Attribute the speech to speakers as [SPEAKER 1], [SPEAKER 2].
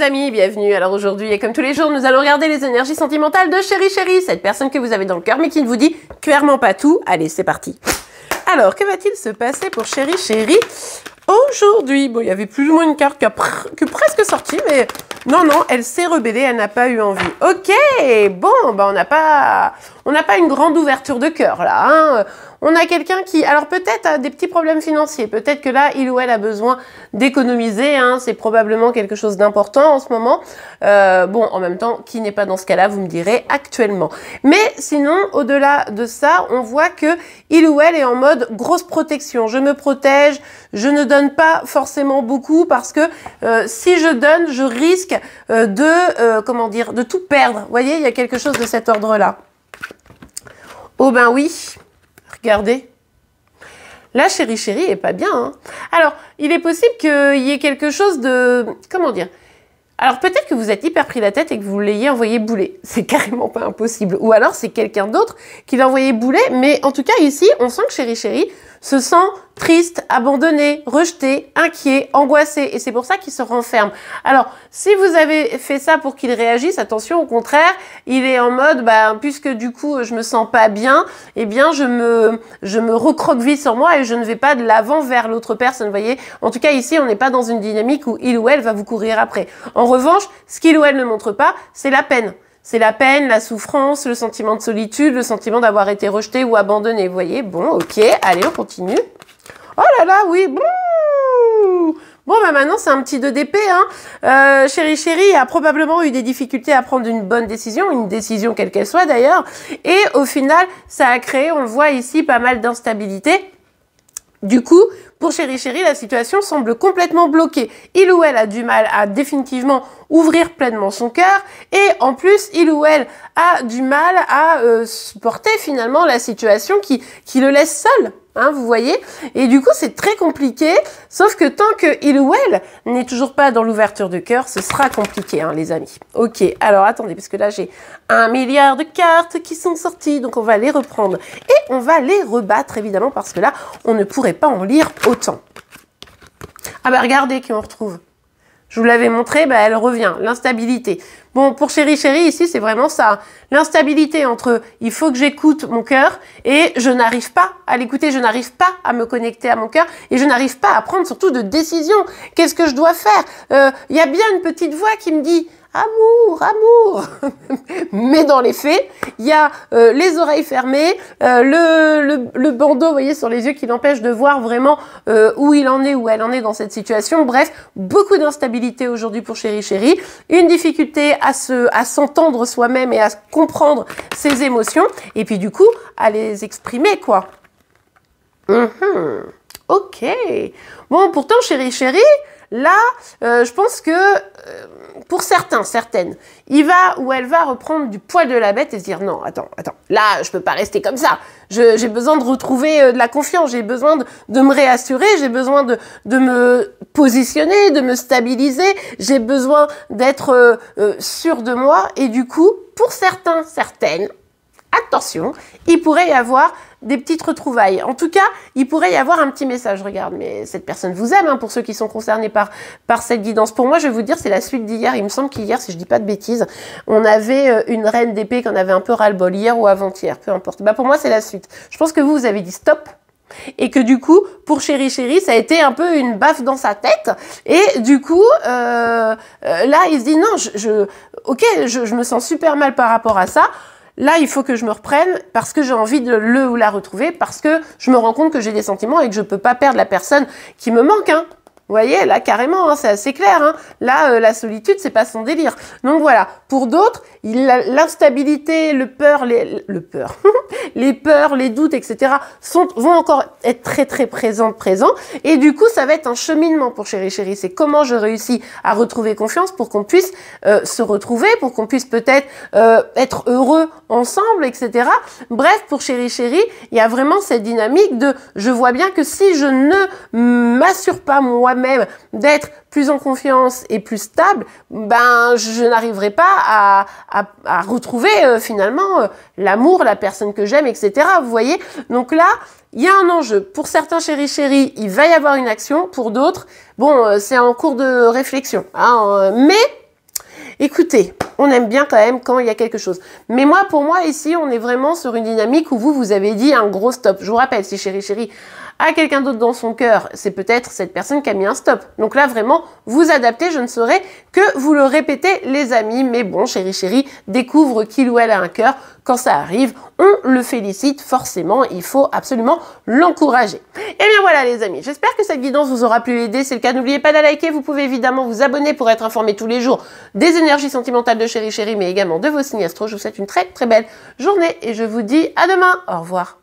[SPEAKER 1] amis, bienvenue. Alors aujourd'hui, et comme tous les jours, nous allons regarder les énergies sentimentales de Chéri Chéri, cette personne que vous avez dans le cœur mais qui ne vous dit clairement pas tout. Allez, c'est parti. Alors, que va-t-il se passer pour Chéri Chéri aujourd'hui. Bon, il y avait plus ou moins une carte qui a presque sorti, mais non, non, elle s'est rebellée, elle n'a pas eu envie. Ok, bon, ben, on n'a pas, on n'a pas une grande ouverture de cœur là. Hein. On a quelqu'un qui, alors peut-être a des petits problèmes financiers, peut-être que là, il ou elle a besoin d'économiser. Hein. C'est probablement quelque chose d'important en ce moment. Euh, bon, en même temps, qui n'est pas dans ce cas-là, vous me direz actuellement. Mais sinon, au-delà de ça, on voit que il ou elle est en mode grosse protection. Je me protège, je ne donne pas forcément beaucoup parce que euh, si je donne, je risque euh, de, euh, comment dire, de tout perdre. voyez, il ya quelque chose de cet ordre-là. Oh ben oui, regardez. La chérie chérie est pas bien. Hein. Alors, il est possible qu'il y ait quelque chose de... Comment dire alors peut-être que vous êtes hyper pris la tête et que vous l'ayez envoyé bouler. C'est carrément pas impossible. Ou alors c'est quelqu'un d'autre qui l'a envoyé bouler. Mais en tout cas ici, on sent que Chéri Chéri se sent triste, abandonné, rejeté, inquiet, angoissé. Et c'est pour ça qu'il se renferme. Alors, si vous avez fait ça pour qu'il réagisse, attention, au contraire, il est en mode, bah, puisque du coup, je me sens pas bien, eh bien, je me, je me recroqueville sur moi et je ne vais pas de l'avant vers l'autre personne. voyez, en tout cas, ici, on n'est pas dans une dynamique où il ou elle va vous courir après. En revanche, ce qu'il ou elle ne montre pas, c'est la peine. C'est la peine, la souffrance, le sentiment de solitude, le sentiment d'avoir été rejeté ou abandonné. Vous voyez, bon, ok, allez, on continue. Oh là là, oui. Bon, bah maintenant, c'est un petit 2 d'épée. Hein. Euh, chérie Chérie a probablement eu des difficultés à prendre une bonne décision, une décision quelle qu'elle soit d'ailleurs. Et au final, ça a créé, on le voit ici, pas mal d'instabilité. Du coup, pour chérie, chérie, la situation semble complètement bloquée. Il ou elle a du mal à définitivement ouvrir pleinement son cœur et en plus, il ou elle a du mal à euh, supporter finalement la situation qui, qui le laisse seul Hein, vous voyez Et du coup, c'est très compliqué, sauf que tant que il ou elle n'est toujours pas dans l'ouverture de cœur, ce sera compliqué, hein, les amis. Ok, alors attendez, parce que là, j'ai un milliard de cartes qui sont sorties, donc on va les reprendre. Et on va les rebattre, évidemment, parce que là, on ne pourrait pas en lire autant. Ah bah regardez qui on retrouve. Je vous l'avais montré, bah, elle revient, l'instabilité. Bon, pour Chéri chérie, ici, c'est vraiment ça. L'instabilité entre il faut que j'écoute mon cœur et je n'arrive pas à l'écouter, je n'arrive pas à me connecter à mon cœur et je n'arrive pas à prendre surtout de décision. Qu'est-ce que je dois faire euh, Il y a bien une petite voix qui me dit amour, amour. Mais dans les faits, il y a euh, les oreilles fermées, euh, le, le, bandeau, vous voyez, sur les yeux qui l'empêche de voir vraiment euh, où il en est, où elle en est dans cette situation. Bref, beaucoup d'instabilité aujourd'hui pour Chéri Chéri, une difficulté à se, à s'entendre soi-même et à comprendre ses émotions, et puis du coup, à les exprimer, quoi. Hum, hum. Ok. Bon, pourtant, Chéri Chéri, Là, euh, je pense que euh, pour certains, certaines, il va ou elle va reprendre du poil de la bête et se dire non, attends, attends, là, je peux pas rester comme ça. J'ai besoin de retrouver euh, de la confiance, j'ai besoin de, me réassurer, j'ai besoin de, de, me positionner, de me stabiliser, j'ai besoin d'être sûr de moi. Et du coup, pour certains, certaines, attention, il pourrait y avoir des petites retrouvailles. En tout cas, il pourrait y avoir un petit message. Regarde, mais cette personne vous aime, hein, pour ceux qui sont concernés par, par cette guidance. Pour moi, je vais vous dire, c'est la suite d'hier. Il me semble qu'hier, si je dis pas de bêtises, on avait euh, une reine d'épée qu'on avait un peu ras-le-bol hier ou avant-hier, peu importe. Bah, pour moi, c'est la suite. Je pense que vous, vous avez dit stop. Et que du coup, pour Chéri Chéri, ça a été un peu une baffe dans sa tête. Et du coup, euh, euh, là, il se dit non, ok, je me sens super mal par rapport à ça Là, il faut que je me reprenne parce que j'ai envie de le ou la retrouver, parce que je me rends compte que j'ai des sentiments et que je ne peux pas perdre la personne qui me manque. Hein. Vous voyez, là, carrément, hein, c'est assez clair. Hein. Là, euh, la solitude, c'est pas son délire. Donc voilà, pour d'autres, l'instabilité, le peur, les, le peur, les peurs, les doutes, etc., sont, vont encore être très très présents, présents. Et du coup, ça va être un cheminement pour Chéri Chéri. C'est comment je réussis à retrouver confiance pour qu'on puisse euh, se retrouver, pour qu'on puisse peut-être euh, être heureux ensemble, etc. Bref, pour Chéri Chéri, il y a vraiment cette dynamique de je vois bien que si je ne m'assure pas moi même d'être plus en confiance et plus stable, ben je n'arriverai pas à, retrouver euh, finalement euh, l'amour, la personne que j'aime, etc. Vous voyez Donc là, il y a un enjeu. Pour certains chéri chéri, il va y avoir une action. Pour d'autres, bon, euh, c'est en cours de réflexion. Hein, mais écoutez, on aime bien quand même quand il y a quelque chose. Mais moi, pour moi, ici, on est vraiment sur une dynamique où vous, vous avez dit un gros stop. Je vous rappelle, si chéri chéri à quelqu'un d'autre dans son cœur, c'est peut-être cette personne qui a mis un stop. Donc là, vraiment, vous adaptez, je ne saurais que vous le répéter les amis. Mais bon, chérie, chérie, découvre qu'il ou elle a un cœur. Quand ça arrive, on le félicite forcément. Il faut absolument l'encourager. Et eh bien voilà, les amis. J'espère que cette guidance vous aura plu aider. C'est le cas. N'oubliez pas de liker. Vous pouvez évidemment vous abonner pour être informé tous les jours des énergies sentimentales de chéri chéri mais également de vos signes astro. Je vous souhaite une très, très belle journée et je vous dis à demain. Au revoir.